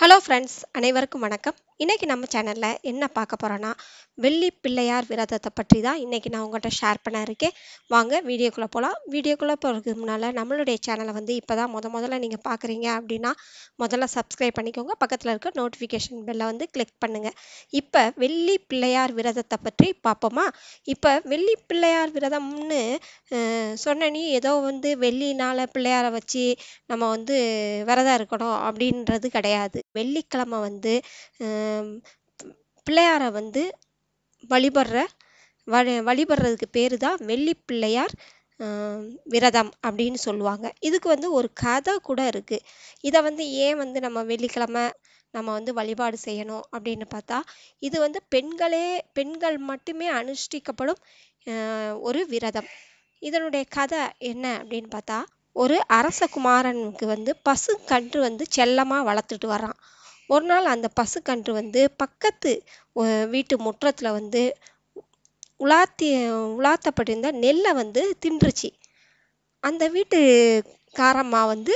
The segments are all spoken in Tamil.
ஹலோ ஃப்ரெண்ட்ஸ் அனைவருக்கும் வணக்கம் இன்றைக்கி நம்ம சேனலில் என்ன பார்க்க போகிறோன்னா வெள்ளி பிள்ளையார் விரதத்தை பற்றி தான் இன்றைக்கி நான் உங்கள்கிட்ட ஷேர் பண்ண இருக்கேன் வாங்க வீடியோக்குள்ளே போகலாம் வீடியோக்குள்ளே போகிறதுக்கு முன்னால் நம்மளுடைய சேனலை வந்து இப்போ தான் முத முதல்ல நீங்கள் பார்க்குறீங்க அப்படின்னா முதல்ல சப்ஸ்கிரைப் பண்ணிக்கோங்க பக்கத்தில் இருக்க நோட்டிஃபிகேஷன் பெல்லை வந்து கிளிக் பண்ணுங்கள் இப்போ வெள்ளி பிள்ளையார் விரதத்தை பற்றி பார்ப்போமா இப்போ வெள்ளி பிள்ளையார் விரதம்னு சொன்னனி ஏதோ வந்து வெள்ளினால் பிள்ளையாரை வச்சு நம்ம வந்து விரதம் இருக்கணும் அப்படின்றது கிடையாது வெள்ளிக்கிழமை வந்து பிள்ளையாரை வந்து வழிபடுற வழி வழிபடுறதுக்கு பேர் தான் வெள்ளி பிள்ளையார் விரதம் அப்படின்னு சொல்லுவாங்க இதுக்கு வந்து ஒரு கதை கூட இருக்குது இதை வந்து ஏன் வந்து நம்ம வெள்ளிக்கிழமை நம்ம வந்து வழிபாடு செய்யணும் அப்படின்னு பார்த்தா இது வந்து பெண்களே பெண்கள் மட்டுமே அனுஷ்டிக்கப்படும் ஒரு விரதம் இதனுடைய கதை என்ன அப்படின்னு பார்த்தா ஒரு அரசகுமாரனுக்கு வந்து பசுக்கன்று வந்து செல்லமாக வளர்த்துட்டு வர்றான் ஒரு நாள் அந்த பசுக்கன்று வந்து பக்கத்து வீட்டு முற்றத்தில் வந்து உலாத்தி உலாத்தப்பட்டிருந்த நெல்லை வந்து தின்றுச்சு அந்த வீட்டு காரம்மா வந்து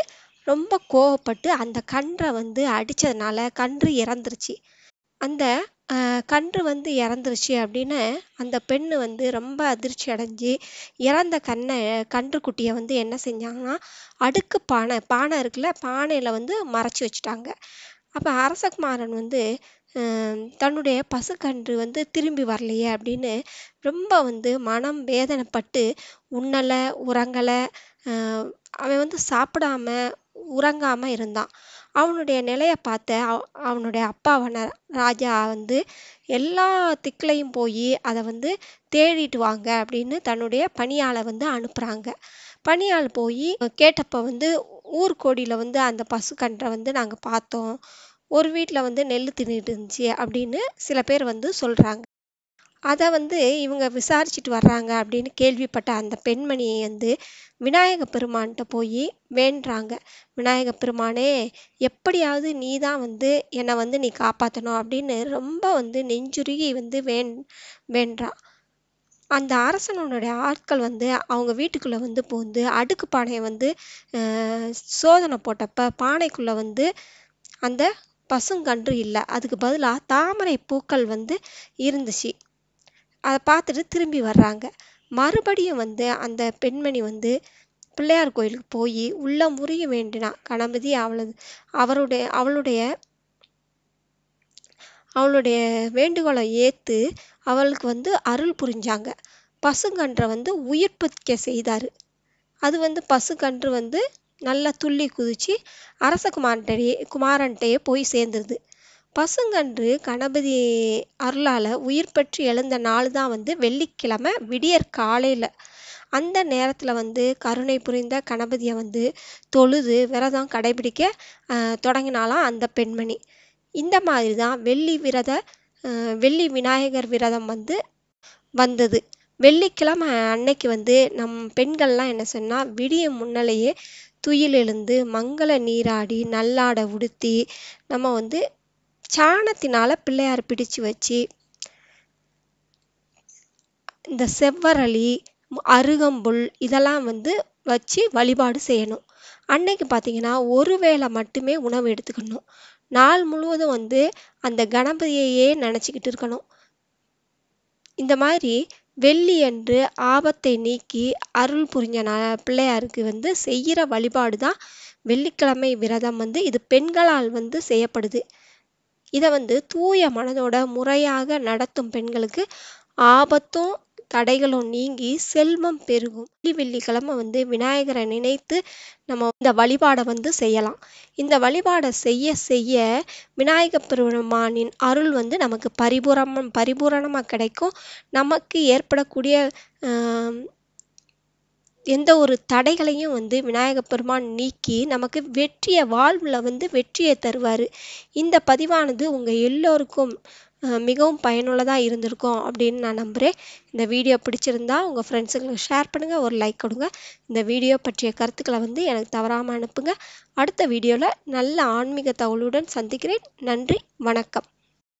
ரொம்ப கோவப்பட்டு அந்த கன்றை வந்து அடித்ததுனால கன்று இறந்துருச்சு அந்த கன்று வந்து இறந்துருச்சு அப்படின்னு அந்த பெண் வந்து ரொம்ப அதிர்ச்சி அடைஞ்சி இறந்த கன்று கன்றுக்குட்டியை வந்து என்ன செஞ்சாங்கன்னா அடுக்கு பானை பானை இருக்குல்ல பானையில் வந்து மறைச்சி வச்சிட்டாங்க அப்போ அரசகுமாரன் வந்து தன்னுடைய பசுக்கன்று வந்து திரும்பி வரலையே அப்படின்னு ரொம்ப வந்து மனம் வேதனைப்பட்டு உண்ணலை உறங்கலை அவன் வந்து சாப்பிடாம உறங்காமல் இருந்தான் அவனுடைய நிலையை பார்த்த அவனுடைய அப்பாவான ராஜா வந்து எல்லா திக்குலையும் போய் அதை வந்து தேடிட்டு வாங்க அப்படின்னு தன்னுடைய பணியாளை வந்து அனுப்புகிறாங்க பணியாள் போய் கேட்டப்போ வந்து ஊர்கோடியில் வந்து அந்த பசுக்கன்றை வந்து நாங்கள் பார்த்தோம் ஒரு வீட்டில் வந்து நெல் தின்னுட்டு இருந்துச்சு அப்படின்னு சில பேர் வந்து சொல்கிறாங்க அதை வந்து இவங்க விசாரிச்சுட்டு வர்றாங்க அப்படின்னு கேள்விப்பட்ட அந்த பெண்மணி வந்து விநாயக பெருமான்கிட்ட போய் வேண்டுறாங்க விநாயக பெருமானே எப்படியாவது நீ தான் வந்து என்னை வந்து நீ காப்பாற்றணும் அப்படின்னு ரொம்ப வந்து நெஞ்சுருகி வந்து வேண் வேண்டாம் அந்த அரசனுடைய ஆட்கள் வந்து அவங்க வீட்டுக்குள்ளே வந்து போந்து அடுக்கு பானையை வந்து சோதனை போட்டப்ப பானைக்குள்ளே வந்து அந்த பசுங்கன்று இல்லை அதுக்கு பதிலாக தாமரை பூக்கள் வந்து இருந்துச்சு அதை பார்த்துட்டு திரும்பி வர்றாங்க மறுபடியும் வந்து அந்த பெண்மணி வந்து பிள்ளையார் கோயிலுக்கு போய் உள்ள முறிய வேண்டினா கணபதி அவளது அவருடைய அவளுடைய அவளுடைய வேண்டுகோளை ஏற்று அவளுக்கு வந்து அருள் புரிஞ்சாங்க பசுங்கன்றை வந்து உயிர்ப்பிக்க செய்தார் அது வந்து பசுக்கன்று வந்து நல்லா துள்ளி குதித்து அரச குமாரன்டே குமாரன்ட்டே போய் சேர்ந்துருது பசுங்கன்று கணபதி அருளால் உயிர் பெற்று எழுந்த நாள் தான் வந்து வெள்ளிக்கிழமை விடியற் காலையில் அந்த நேரத்தில் வந்து கருணை புரிந்த கணபதியை வந்து தொழுது விரதம் கடைபிடிக்க தொடங்கினாலாம் அந்த பெண்மணி இந்த மாதிரி தான் வெள்ளி விரத வெள்ளி விநாயகர் விரதம் வந்து வந்தது வெள்ளிக்கிழமை அன்னைக்கு வந்து நம் பெண்கள்லாம் என்ன சொன்னால் விடிய முன்னிலையே துயில் எழுந்து மங்கள நீராடி நல்லாடை உடுத்தி நம்ம வந்து சாணத்தினால் பிள்ளையார் பிடிச்சு வச்சு இந்த செவ்வரளி அருகம்புல் இதெல்லாம் வந்து வச்சு வழிபாடு செய்யணும் அன்னைக்கு பார்த்தீங்கன்னா ஒரு வேளை மட்டுமே உணவு எடுத்துக்கணும் நாள் முழுவதும் வந்து அந்த கணபதியையே நினச்சிக்கிட்டு இருக்கணும் இந்த மாதிரி வெள்ளியன்று ஆபத்தை நீக்கி அருள் புரிஞ்ச பிள்ளையாருக்கு வந்து செய்கிற வழிபாடு தான் வெள்ளிக்கிழமை விரதம் வந்து இது பெண்களால் வந்து செய்யப்படுது இதை வந்து தூய மனதோட முறையாக நடத்தும் பெண்களுக்கு ஆபத்தும் தடைகளும் நீங்கி செல்வம் பெருகும் வெள்ளி வெள்ளிக்கிழமை வந்து விநாயகரை நினைத்து நம்ம இந்த வழிபாடை வந்து செய்யலாம் இந்த வழிபாடை செய்ய செய்ய விநாயக பெருமானின் அருள் வந்து நமக்கு பரிபூரணம் பரிபூரணமாக கிடைக்கும் நமக்கு ஏற்படக்கூடிய எந்த ஒரு தடைகளையும் வந்து விநாயக பெருமான் நீக்கி நமக்கு வெற்றியை வாழ்வில் வந்து வெற்றியை தருவார் இந்த பதிவானது உங்கள் எல்லோருக்கும் மிகவும் பயனுள்ளதாக இருந்திருக்கும் அப்படின்னு நான் நம்புகிறேன் இந்த வீடியோ பிடிச்சிருந்தா உங்கள் ஃப்ரெண்ட்ஸுங்களுக்கு ஷேர் பண்ணுங்கள் ஒரு லைக் கொடுங்க இந்த வீடியோ பற்றிய கருத்துக்களை வந்து எனக்கு தவறாமல் அனுப்புங்க அடுத்த வீடியோவில் நல்ல ஆன்மீக தகவலுடன் சந்திக்கிறேன் நன்றி வணக்கம்